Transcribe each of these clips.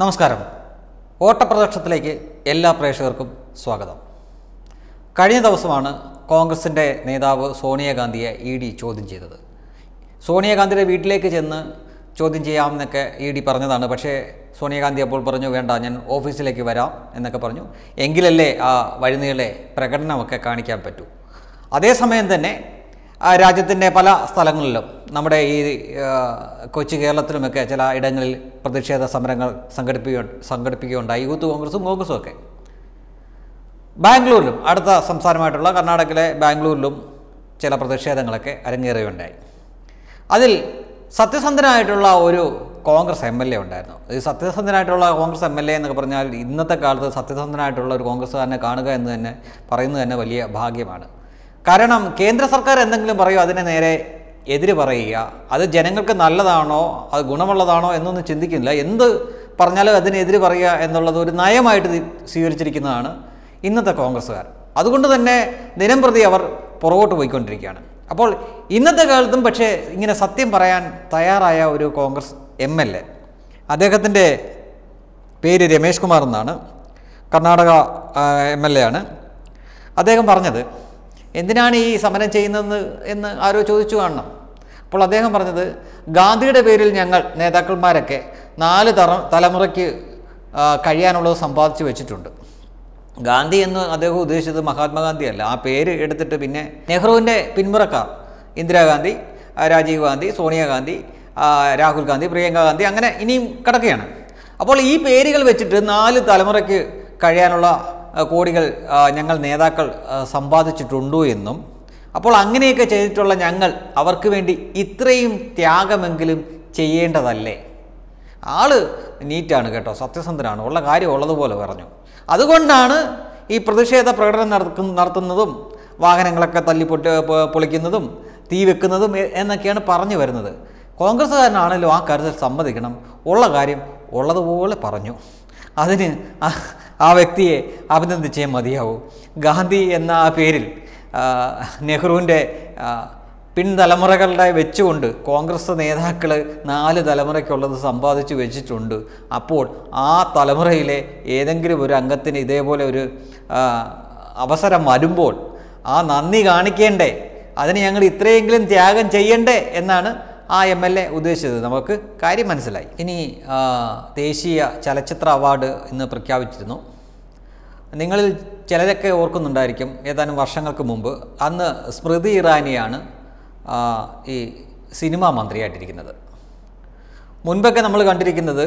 നമസ്കാരം ഓട്ടപ്രദക്ഷത്തിലേക്ക് എല്ലാ പ്രേക്ഷകർക്കും സ്വാഗതം കഴിഞ്ഞ ദിവസമാണ് കോൺഗ്രസിൻ്റെ നേതാവ് സോണിയാഗാന്ധിയെ ഇ ഡി ചോദ്യം ചെയ്തത് സോണിയാഗാന്ധിയുടെ വീട്ടിലേക്ക് ചെന്ന് ചോദ്യം ചെയ്യാമെന്നൊക്കെ ഇ ഡി പറഞ്ഞതാണ് പക്ഷേ സോണിയാഗാന്ധി അപ്പോൾ പറഞ്ഞു വേണ്ട ഞാൻ ഓഫീസിലേക്ക് വരാം എന്നൊക്കെ പറഞ്ഞു എങ്കിലല്ലേ ആ വഴിനീളെ പ്രകടനമൊക്കെ കാണിക്കാൻ പറ്റൂ അതേസമയം തന്നെ രാജ്യത്തിൻ്റെ പല സ്ഥലങ്ങളിലും നമ്മുടെ ഈ കൊച്ചി കേരളത്തിലുമൊക്കെ ചില ഇടങ്ങളിൽ പ്രതിഷേധ സമരങ്ങൾ സംഘടിപ്പിക്കുക സംഘടിപ്പിക്കുകയുണ്ടായി യൂത്ത് കോൺഗ്രസും കോൺഗ്രസും ഒക്കെ ബാംഗ്ലൂരിലും അടുത്ത സംസ്ഥാനമായിട്ടുള്ള കർണാടകയിലെ ബാംഗ്ലൂരിലും ചില പ്രതിഷേധങ്ങളൊക്കെ അരങ്ങേറുകയുണ്ടായി അതിൽ സത്യസന്ധനായിട്ടുള്ള ഒരു കോൺഗ്രസ് എം എൽ എ ഉണ്ടായിരുന്നു ഈ സത്യസന്ധനായിട്ടുള്ള കോൺഗ്രസ് എം എൽ എ എന്നൊക്കെ പറഞ്ഞാൽ ഇന്നത്തെ കാലത്ത് സത്യസന്ധനായിട്ടുള്ള ഒരു കോൺഗ്രസ്സുകാരനെ കാണുക എന്ന് തന്നെ പറയുന്നത് തന്നെ വലിയ ഭാഗ്യമാണ് കാരണം കേന്ദ്ര സർക്കാർ എന്തെങ്കിലും പറയുമോ അതിനെ നേരെ എതിര് പറയുക അത് ജനങ്ങൾക്ക് നല്ലതാണോ അത് ഗുണമുള്ളതാണോ എന്നൊന്നും ചിന്തിക്കുന്നില്ല എന്ത് പറഞ്ഞാലും അതിനെതിര് പറയുക എന്നുള്ളത് ഒരു നയമായിട്ട് സ്വീകരിച്ചിരിക്കുന്നതാണ് ഇന്നത്തെ കോൺഗ്രസ്സുകാർ അതുകൊണ്ട് തന്നെ ദിനം പ്രതി അവർ പുറകോട്ട് പോയിക്കൊണ്ടിരിക്കുകയാണ് അപ്പോൾ ഇന്നത്തെ കാലത്തും പക്ഷേ ഇങ്ങനെ സത്യം പറയാൻ തയ്യാറായ ഒരു കോൺഗ്രസ് എം എൽ എ അദ്ദേഹത്തിൻ്റെ പേര് രമേഷ് കുമാർ എന്നാണ് കർണാടക എം എൽ എ ആണ് അദ്ദേഹം പറഞ്ഞത് എന്തിനാണ് ഈ സമരം ചെയ്യുന്നതെന്ന് എന്ന് ആരോ ചോദിച്ചു കാണണം അപ്പോൾ അദ്ദേഹം പറഞ്ഞത് ഗാന്ധിയുടെ പേരിൽ ഞങ്ങൾ നേതാക്കന്മാരൊക്കെ നാല് തറ തലമുറയ്ക്ക് കഴിയാനുള്ളത് സമ്പാദിച്ചു വെച്ചിട്ടുണ്ട് ഗാന്ധി എന്ന് അദ്ദേഹം ഉദ്ദേശിച്ചത് മഹാത്മാഗാന്ധി അല്ല ആ പേര് എടുത്തിട്ട് പിന്നെ നെഹ്റുവിൻ്റെ പിന്മുറക്കാർ ഇന്ദിരാഗാന്ധി രാജീവ് ഗാന്ധി സോണിയാഗാന്ധി രാഹുൽ ഗാന്ധി പ്രിയങ്ക ഗാന്ധി അങ്ങനെ ഇനിയും കിടക്കുകയാണ് അപ്പോൾ ഈ പേരുകൾ വെച്ചിട്ട് നാല് തലമുറയ്ക്ക് കഴിയാനുള്ള കോടികൾ ഞങ്ങൾ നേതാക്കൾ സമ്പാദിച്ചിട്ടുണ്ടോ എന്നും അപ്പോൾ അങ്ങനെയൊക്കെ ചെയ്തിട്ടുള്ള ഞങ്ങൾ അവർക്ക് വേണ്ടി ഇത്രയും ത്യാഗമെങ്കിലും ചെയ്യേണ്ടതല്ലേ ആള് നീറ്റാണ് കേട്ടോ സത്യസന്ധനാണ് ഉള്ള കാര്യം ഉള്ളതുപോലെ പറഞ്ഞു അതുകൊണ്ടാണ് ഈ പ്രതിഷേധ പ്രകടനം നടക്കുന്ന നടത്തുന്നതും വാഹനങ്ങളൊക്കെ തല്ലി പൊട്ടി പൊളിക്കുന്നതും തീ വെക്കുന്നതും എന്നൊക്കെയാണ് പറഞ്ഞു വരുന്നത് കോൺഗ്രസ്സുകാരനാണല്ലോ ആ കാര്യത്തിൽ സമ്മതിക്കണം ഉള്ള കാര്യം ഉള്ളതുപോലെ പറഞ്ഞു അതിന് ആ വ്യക്തിയെ അഭിനന്ദിച്ചേ മതിയാവൂ ഗാന്ധി എന്ന ആ പേരിൽ നെഹ്റുവിൻ്റെ പിൻതലമുറകളുടെ വെച്ചുകൊണ്ട് കോൺഗ്രസ് നേതാക്കൾ നാല് തലമുറയ്ക്കുള്ളത് സമ്പാദിച്ച് വെച്ചിട്ടുണ്ട് അപ്പോൾ ആ തലമുറയിലെ ഏതെങ്കിലും ഒരു അംഗത്തിന് ഇതേപോലെ ഒരു അവസരം വരുമ്പോൾ ആ നന്ദി കാണിക്കേണ്ടേ അതിന് ഞങ്ങൾ ഇത്രയെങ്കിലും ത്യാഗം ചെയ്യണ്ടേ എന്നാണ് ആ എം എൽ എ ഉദ്ദേശിച്ചത് നമുക്ക് കാര്യം മനസ്സിലായി ഇനി ദേശീയ ചലച്ചിത്ര അവാർഡ് ഇന്ന് പ്രഖ്യാപിച്ചിരുന്നു നിങ്ങളിൽ ചിലരൊക്കെ ഓർക്കുന്നുണ്ടായിരിക്കും ഏതാനും വർഷങ്ങൾക്ക് മുമ്പ് അന്ന് സ്മൃതി ഇറാനിയാണ് ഈ സിനിമാ മന്ത്രിയായിട്ടിരിക്കുന്നത് മുൻപൊക്കെ നമ്മൾ കണ്ടിരിക്കുന്നത്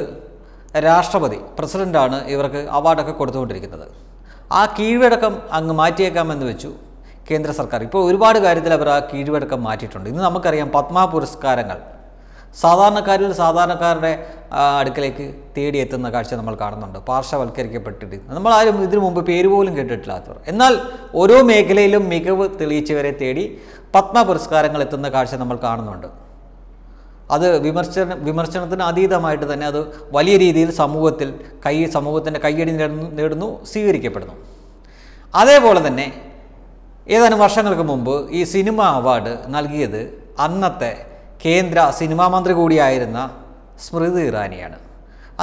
രാഷ്ട്രപതി പ്രസിഡൻ്റാണ് ഇവർക്ക് അവാർഡൊക്കെ കൊടുത്തുകൊണ്ടിരിക്കുന്നത് ആ കീഴടക്കം അങ്ങ് മാറ്റിയേക്കാമെന്ന് വെച്ചു കേന്ദ്ര സർക്കാർ ഇപ്പോൾ ഒരുപാട് കാര്യത്തിൽ അവർ ആ കീഴ്വഴക്കം മാറ്റിയിട്ടുണ്ട് ഇന്ന് നമുക്കറിയാം പത്മ പുരസ്കാരങ്ങൾ സാധാരണക്കാരിൽ സാധാരണക്കാരുടെ അടുക്കലേക്ക് തേടിയെത്തുന്ന കാഴ്ച നമ്മൾ കാണുന്നുണ്ട് പാർശ്വവൽക്കരിക്കപ്പെട്ടിട്ട് നമ്മൾ ആരും ഇതിനു മുമ്പ് പേര് പോലും കേട്ടിട്ടില്ലാത്തവർ എന്നാൽ ഓരോ മേഖലയിലും മികവ് തെളിയിച്ചവരെ തേടി പത്മ പുരസ്കാരങ്ങൾ എത്തുന്ന കാഴ്ച നമ്മൾ കാണുന്നുണ്ട് അത് വിമർശന വിമർശനത്തിന് അതീതമായിട്ട് തന്നെ അത് വലിയ രീതിയിൽ സമൂഹത്തിൽ കൈ സമൂഹത്തിൻ്റെ കൈയടി നേടുന്നു നേടുന്നു സ്വീകരിക്കപ്പെടുന്നു അതേപോലെ തന്നെ ഏതാനും വർഷങ്ങൾക്ക് മുമ്പ് ഈ സിനിമ അവാർഡ് നൽകിയത് അന്നത്തെ കേന്ദ്ര സിനിമാ മന്ത്രി കൂടിയായിരുന്ന സ്മൃതി ഇറാനിയാണ്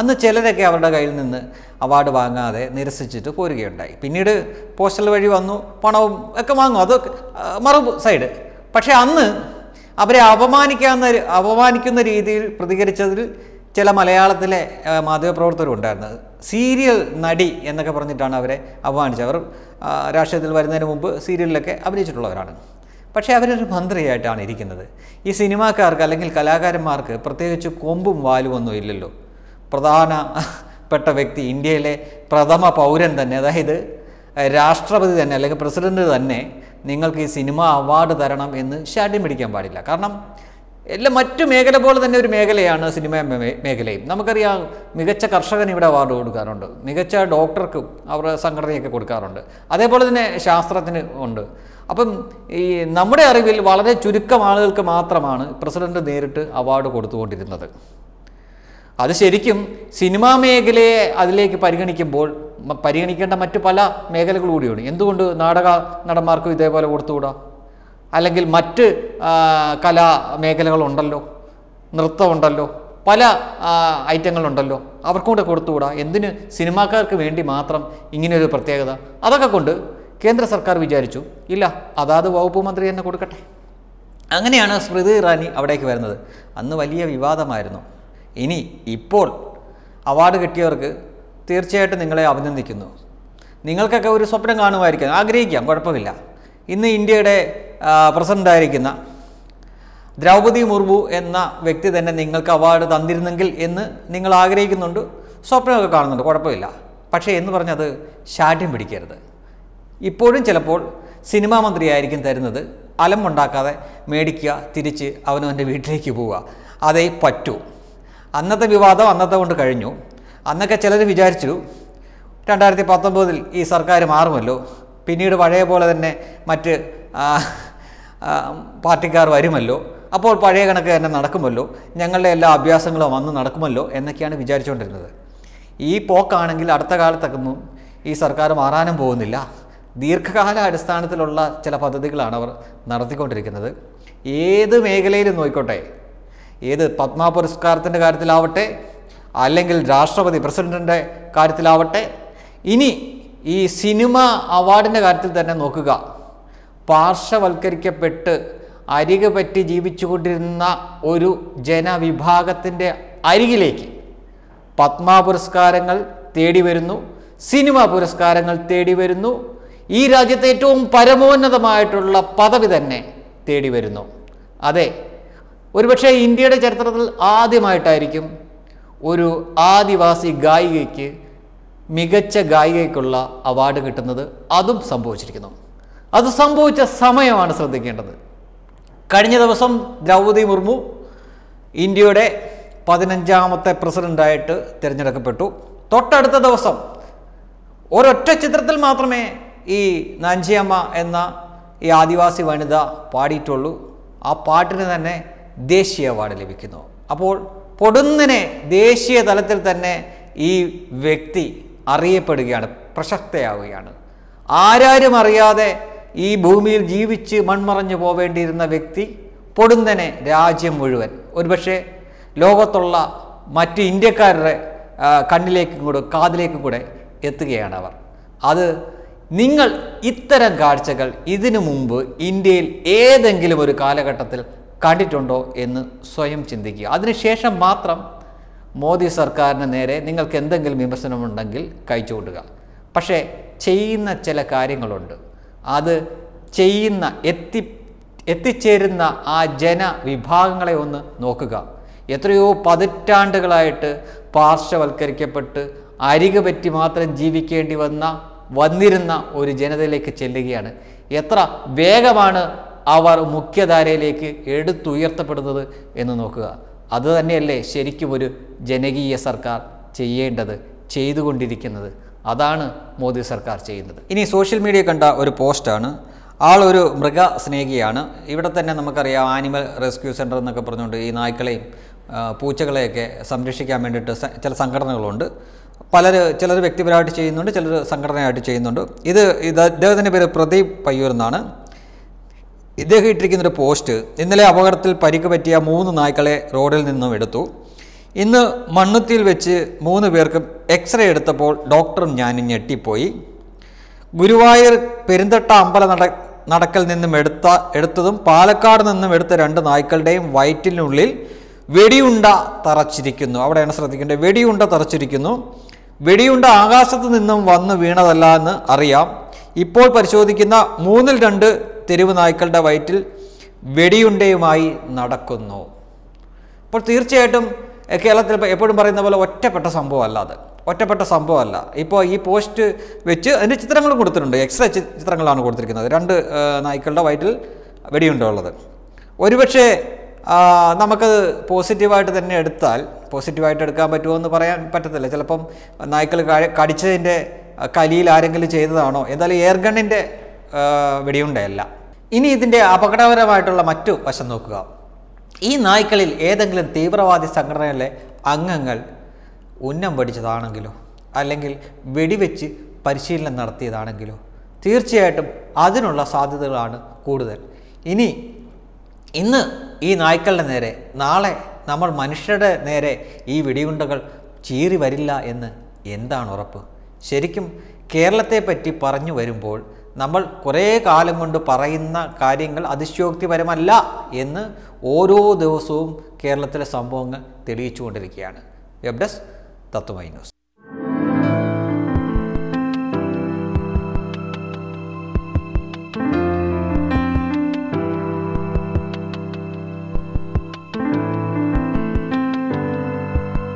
അന്ന് ചിലരൊക്കെ അവരുടെ കയ്യിൽ നിന്ന് അവാർഡ് വാങ്ങാതെ നിരസിച്ചിട്ട് പോരുകയുണ്ടായി പിന്നീട് പോസ്റ്റൽ വഴി വന്നു പണവും ഒക്കെ വാങ്ങും അതൊക്കെ മറു സൈഡ് പക്ഷേ അന്ന് അവരെ അപമാനിക്കാവുന്ന അപമാനിക്കുന്ന രീതിയിൽ പ്രതികരിച്ചതിൽ ചില മലയാളത്തിലെ മാധ്യമപ്രവർത്തകരുണ്ടായിരുന്നത് സീരിയൽ നടി എന്നൊക്കെ പറഞ്ഞിട്ടാണ് അവരെ അപമാനിച്ചത് അവർ രാഷ്ട്രീയത്തിൽ വരുന്നതിന് മുമ്പ് സീരിയലിലൊക്കെ അഭിനയിച്ചിട്ടുള്ളവരാണ് പക്ഷേ അവരൊരു മന്ത്രിയായിട്ടാണ് ഇരിക്കുന്നത് ഈ സിനിമാക്കാർക്ക് അല്ലെങ്കിൽ കലാകാരന്മാർക്ക് പ്രത്യേകിച്ച് കൊമ്പും ഒന്നും ഇല്ലല്ലോ പ്രധാനപ്പെട്ട വ്യക്തി ഇന്ത്യയിലെ പ്രഥമ പൗരൻ തന്നെ അതായത് രാഷ്ട്രപതി തന്നെ അല്ലെങ്കിൽ പ്രസിഡന്റ് തന്നെ നിങ്ങൾക്ക് ഈ സിനിമ അവാർഡ് തരണം എന്ന് ശാഠ്യം പിടിക്കാൻ പാടില്ല കാരണം എല്ലാ മറ്റു മേഖല പോലെ തന്നെ ഒരു മേഖലയാണ് സിനിമ മേഖലയും നമുക്കറിയാം മികച്ച കർഷകന് ഇവിടെ അവാർഡ് കൊടുക്കാറുണ്ട് മികച്ച ഡോക്ടർക്കും അവരുടെ സംഘടനയൊക്കെ കൊടുക്കാറുണ്ട് അതേപോലെ തന്നെ ശാസ്ത്രത്തിന് ഉണ്ട് അപ്പം ഈ നമ്മുടെ അറിവിൽ വളരെ ചുരുക്കം ആളുകൾക്ക് മാത്രമാണ് പ്രസിഡന്റ് നേരിട്ട് അവാർഡ് കൊടുത്തുകൊണ്ടിരുന്നത് അത് ശരിക്കും സിനിമാ മേഖലയെ അതിലേക്ക് പരിഗണിക്കുമ്പോൾ പരിഗണിക്കേണ്ട മറ്റു പല മേഖലകൾ കൂടിയാണ് എന്തുകൊണ്ട് നാടക നടന്മാർക്കും ഇതേപോലെ കൊടുത്തുകൂടാ അല്ലെങ്കിൽ മറ്റ് കലാ മേഖലകളുണ്ടല്ലോ നൃത്തമുണ്ടല്ലോ പല ഐറ്റങ്ങളുണ്ടല്ലോ അവർക്കും കൂടെ കൊടുത്തുകൂടാ എന്തിന് സിനിമാക്കാർക്ക് വേണ്ടി മാത്രം ഇങ്ങനെയൊരു പ്രത്യേകത അതൊക്കെ കൊണ്ട് കേന്ദ്ര സർക്കാർ വിചാരിച്ചു ഇല്ല അതാത് വകുപ്പ് മന്ത്രി തന്നെ കൊടുക്കട്ടെ അങ്ങനെയാണ് സ്മൃതി ഇറാനി അവിടേക്ക് വരുന്നത് അന്ന് വലിയ വിവാദമായിരുന്നു ഇനി ഇപ്പോൾ അവാർഡ് കിട്ടിയവർക്ക് തീർച്ചയായിട്ടും നിങ്ങളെ അഭിനന്ദിക്കുന്നു നിങ്ങൾക്കൊക്കെ ഒരു സ്വപ്നം കാണുമായിരിക്കാം ആഗ്രഹിക്കാം കുഴപ്പമില്ല ഇന്ന് ഇന്ത്യയുടെ പ്രസിഡൻ്റായിരിക്കുന്ന ദ്രൗപതി മുർമു എന്ന വ്യക്തി തന്നെ നിങ്ങൾക്ക് അവാർഡ് തന്നിരുന്നെങ്കിൽ എന്ന് നിങ്ങൾ ആഗ്രഹിക്കുന്നുണ്ട് സ്വപ്നമൊക്കെ കാണുന്നുണ്ട് കുഴപ്പമില്ല പക്ഷേ എന്ന് പറഞ്ഞത് ശാഠ്യം പിടിക്കരുത് ഇപ്പോഴും ചിലപ്പോൾ സിനിമാ മന്ത്രിയായിരിക്കും തരുന്നത് ഉണ്ടാക്കാതെ മേടിക്കുക തിരിച്ച് അവനവൻ്റെ വീട്ടിലേക്ക് പോവുക അതേ പറ്റൂ അന്നത്തെ വിവാദം അന്നത്തെ കൊണ്ട് കഴിഞ്ഞു അന്നൊക്കെ ചിലർ വിചാരിച്ചു രണ്ടായിരത്തി പത്തൊമ്പതിൽ ഈ സർക്കാർ മാറുമല്ലോ പിന്നീട് പഴയ പോലെ തന്നെ മറ്റ് പാർട്ടിക്കാർ വരുമല്ലോ അപ്പോൾ പഴയ കണക്ക് തന്നെ നടക്കുമല്ലോ ഞങ്ങളുടെ എല്ലാ അഭ്യാസങ്ങളും വന്ന് നടക്കുമല്ലോ എന്നൊക്കെയാണ് വിചാരിച്ചുകൊണ്ടിരുന്നത് ഈ പോക്കാണെങ്കിൽ അടുത്ത കാലത്തൊന്നും ഈ സർക്കാർ മാറാനും പോകുന്നില്ല ദീർഘകാല അടിസ്ഥാനത്തിലുള്ള ചില പദ്ധതികളാണ് അവർ നടത്തിക്കൊണ്ടിരിക്കുന്നത് ഏത് മേഖലയിലും നോക്കിക്കോട്ടെ ഏത് പത്മ പുരസ്കാരത്തിൻ്റെ കാര്യത്തിലാവട്ടെ അല്ലെങ്കിൽ രാഷ്ട്രപതി പ്രസിഡൻറ്റിൻ്റെ കാര്യത്തിലാവട്ടെ ഇനി ഈ സിനിമ അവാർഡിൻ്റെ കാര്യത്തിൽ തന്നെ നോക്കുക പാർശ്വവൽക്കരിക്കപ്പെട്ട് അരിക പറ്റി ജീവിച്ചുകൊണ്ടിരുന്ന ഒരു ജനവിഭാഗത്തിൻ്റെ അരികിലേക്ക് പത്മ പുരസ്കാരങ്ങൾ തേടി വരുന്നു സിനിമ പുരസ്കാരങ്ങൾ തേടി വരുന്നു ഈ രാജ്യത്തെ ഏറ്റവും പരമോന്നതമായിട്ടുള്ള പദവി തന്നെ തേടി വരുന്നു അതെ ഒരുപക്ഷെ ഇന്ത്യയുടെ ചരിത്രത്തിൽ ആദ്യമായിട്ടായിരിക്കും ഒരു ആദിവാസി ഗായികയ്ക്ക് മികച്ച ഗായികയ്ക്കുള്ള അവാർഡ് കിട്ടുന്നത് അതും സംഭവിച്ചിരിക്കുന്നു അത് സംഭവിച്ച സമയമാണ് ശ്രദ്ധിക്കേണ്ടത് കഴിഞ്ഞ ദിവസം ദ്രൗപതി മുർമു ഇന്ത്യയുടെ പതിനഞ്ചാമത്തെ പ്രസിഡൻ്റായിട്ട് തിരഞ്ഞെടുക്കപ്പെട്ടു തൊട്ടടുത്ത ദിവസം ഒരൊറ്റ ചിത്രത്തിൽ മാത്രമേ ഈ നഞ്ചിയമ്മ എന്ന ഈ ആദിവാസി വനിത പാടിയിട്ടുള്ളൂ ആ പാട്ടിന് തന്നെ ദേശീയ അവാർഡ് ലഭിക്കുന്നു അപ്പോൾ പൊടുന്നിനെ ദേശീയ തലത്തിൽ തന്നെ ഈ വ്യക്തി അറിയപ്പെടുകയാണ് പ്രശസ്തയാവുകയാണ് ആരാരും അറിയാതെ ഈ ഭൂമിയിൽ ജീവിച്ച് മൺമറഞ്ഞു പോവേണ്ടിയിരുന്ന വ്യക്തി പൊടുന്നനെ രാജ്യം മുഴുവൻ ഒരുപക്ഷെ ലോകത്തുള്ള മറ്റ് ഇന്ത്യക്കാരുടെ കണ്ണിലേക്കും കൂടെ കാതിലേക്കും കൂടെ എത്തുകയാണ് അവർ അത് നിങ്ങൾ ഇത്തരം കാഴ്ചകൾ ഇതിനു മുമ്പ് ഇന്ത്യയിൽ ഏതെങ്കിലും ഒരു കാലഘട്ടത്തിൽ കണ്ടിട്ടുണ്ടോ എന്ന് സ്വയം ചിന്തിക്കുക അതിനുശേഷം മാത്രം മോദി സർക്കാരിന് നേരെ നിങ്ങൾക്ക് എന്തെങ്കിലും വിമർശനമുണ്ടെങ്കിൽ കഴിച്ചുകൊടുക്കുക പക്ഷേ ചെയ്യുന്ന ചില കാര്യങ്ങളുണ്ട് അത് ചെയ്യുന്ന എത്തി എത്തിച്ചേരുന്ന ആ ജനവിഭാഗങ്ങളെ ഒന്ന് നോക്കുക എത്രയോ പതിറ്റാണ്ടുകളായിട്ട് പാർശ്വവൽക്കരിക്കപ്പെട്ട് അരികെ പറ്റി മാത്രം ജീവിക്കേണ്ടി വന്ന വന്നിരുന്ന ഒരു ജനതയിലേക്ക് ചെല്ലുകയാണ് എത്ര വേഗമാണ് അവർ മുഖ്യധാരയിലേക്ക് എടുത്തുയർത്തപ്പെടുന്നത് എന്ന് നോക്കുക അതുതന്നെയല്ലേ ശരിക്കും ഒരു ജനകീയ സർക്കാർ ചെയ്യേണ്ടത് ചെയ്തുകൊണ്ടിരിക്കുന്നത് അതാണ് മോദി സർക്കാർ ചെയ്യുന്നത് ഇനി സോഷ്യൽ മീഡിയ കണ്ട ഒരു പോസ്റ്റാണ് ആളൊരു മൃഗ സ്നേഹിയാണ് ഇവിടെ തന്നെ നമുക്കറിയാം ആനിമൽ റെസ്ക്യൂ സെൻ്റർ എന്നൊക്കെ പറഞ്ഞുകൊണ്ട് ഈ നായ്ക്കളെയും പൂച്ചകളെയൊക്കെ സംരക്ഷിക്കാൻ വേണ്ടിയിട്ട് ചില സംഘടനകളുണ്ട് പലർ ചിലർ വ്യക്തിപരമായിട്ട് ചെയ്യുന്നുണ്ട് ചിലർ സംഘടനയായിട്ട് ചെയ്യുന്നുണ്ട് ഇത് ഇത് അദ്ദേഹത്തിൻ്റെ പേര് പ്രദീപ് പയ്യൂർ എന്നാണ് ഇദ്ദേഹം ഇട്ടിരിക്കുന്നൊരു പോസ്റ്റ് ഇന്നലെ അപകടത്തിൽ പരിക്ക് പറ്റിയ മൂന്ന് നായ്ക്കളെ റോഡിൽ നിന്നും എടുത്തു ഇന്ന് മണ്ണുത്തിയിൽ വെച്ച് മൂന്ന് പേർക്കും എക്സ്റേ എടുത്തപ്പോൾ ഡോക്ടറും ഞാനും ഞെട്ടിപ്പോയി ഗുരുവായൂർ പെരുന്തട്ട അമ്പല നട നടക്കൽ നിന്നും എടുത്ത എടുത്തതും പാലക്കാട് നിന്നും എടുത്ത രണ്ട് നായ്ക്കളുടെയും വയറ്റിനുള്ളിൽ വെടിയുണ്ട തറച്ചിരിക്കുന്നു അവിടെയാണ് ശ്രദ്ധിക്കേണ്ടത് വെടിയുണ്ട തറച്ചിരിക്കുന്നു വെടിയുണ്ട ആകാശത്ത് നിന്നും വന്ന് വീണതല്ല എന്ന് അറിയാം ഇപ്പോൾ പരിശോധിക്കുന്ന മൂന്നിൽ രണ്ട് തെരുവ് നായ്ക്കളുടെ വയറ്റിൽ വെടിയുണ്ടയുമായി നടക്കുന്നു അപ്പോൾ തീർച്ചയായിട്ടും കേരളത്തിൽ എപ്പോഴും പറയുന്ന പോലെ ഒറ്റപ്പെട്ട സംഭവമല്ല അത് ഒറ്റപ്പെട്ട സംഭവമല്ല ഇപ്പോൾ ഈ പോസ്റ്റ് വെച്ച് അതിൻ്റെ ചിത്രങ്ങൾ കൊടുത്തിട്ടുണ്ട് എക്സ്ട്രാ ചിത്രങ്ങളാണ് കൊടുത്തിരിക്കുന്നത് രണ്ട് നായ്ക്കളുടെ വയറ്റിൽ വെടിയുണ്ടുള്ളത് ഒരുപക്ഷെ നമുക്കത് പോസിറ്റീവായിട്ട് തന്നെ എടുത്താൽ പോസിറ്റീവായിട്ട് എടുക്കാൻ പറ്റുമോ എന്ന് പറയാൻ പറ്റത്തില്ല ചിലപ്പം നായ്ക്കൾ കടിച്ചതിൻ്റെ കലിയിൽ ആരെങ്കിലും ചെയ്തതാണോ എന്തായാലും എയർഗണ്ണിൻ്റെ വെടിയുണ്ടയല്ല ഇനി ഇതിൻ്റെ അപകടകരമായിട്ടുള്ള മറ്റു വശം നോക്കുക ഈ നായ്ക്കളിൽ ഏതെങ്കിലും തീവ്രവാദി സംഘടനകളിലെ അംഗങ്ങൾ ഉന്നം പഠിച്ചതാണെങ്കിലോ അല്ലെങ്കിൽ വെടിവെച്ച് പരിശീലനം നടത്തിയതാണെങ്കിലോ തീർച്ചയായിട്ടും അതിനുള്ള സാധ്യതകളാണ് കൂടുതൽ ഇനി ഇന്ന് ഈ നായ്ക്കളുടെ നേരെ നാളെ നമ്മൾ മനുഷ്യരുടെ നേരെ ഈ വെടിയുണ്ടകൾ ചീറി വരില്ല എന്ന് എന്താണ് ഉറപ്പ് ശരിക്കും കേരളത്തെ പറ്റി പറഞ്ഞു വരുമ്പോൾ നമ്മൾ കുറേ കാലം കൊണ്ട് പറയുന്ന കാര്യങ്ങൾ അതിശയോക്തിപരമല്ല എന്ന് ഓരോ ദിവസവും കേരളത്തിലെ സംഭവങ്ങൾ തെളിയിച്ചുകൊണ്ടിരിക്കുകയാണ് വെബ് ഡെസ്ക് തത്വമൈ ന്യൂസ്